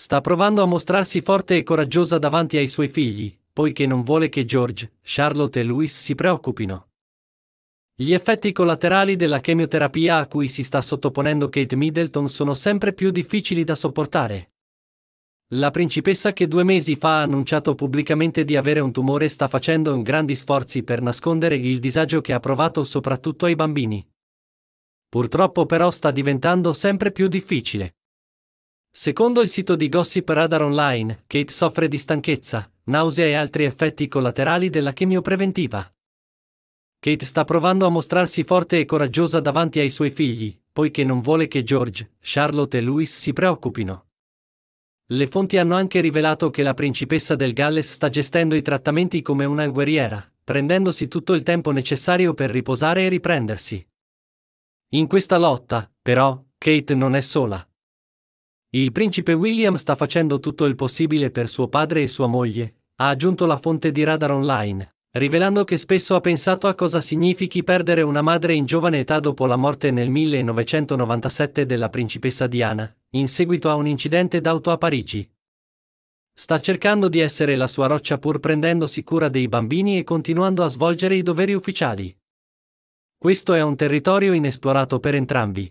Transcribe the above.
Sta provando a mostrarsi forte e coraggiosa davanti ai suoi figli, poiché non vuole che George, Charlotte e Louis si preoccupino. Gli effetti collaterali della chemioterapia a cui si sta sottoponendo Kate Middleton sono sempre più difficili da sopportare. La principessa che due mesi fa ha annunciato pubblicamente di avere un tumore sta facendo grandi sforzi per nascondere il disagio che ha provato soprattutto ai bambini. Purtroppo però sta diventando sempre più difficile. Secondo il sito di Gossip Radar Online, Kate soffre di stanchezza, nausea e altri effetti collaterali della chemiopreventiva. Kate sta provando a mostrarsi forte e coraggiosa davanti ai suoi figli, poiché non vuole che George, Charlotte e Louis si preoccupino. Le fonti hanno anche rivelato che la principessa del Galles sta gestendo i trattamenti come una guerriera, prendendosi tutto il tempo necessario per riposare e riprendersi. In questa lotta, però, Kate non è sola. Il principe William sta facendo tutto il possibile per suo padre e sua moglie, ha aggiunto la fonte di Radar Online, rivelando che spesso ha pensato a cosa significhi perdere una madre in giovane età dopo la morte nel 1997 della principessa Diana, in seguito a un incidente d'auto a Parigi. Sta cercando di essere la sua roccia pur prendendosi cura dei bambini e continuando a svolgere i doveri ufficiali. Questo è un territorio inesplorato per entrambi,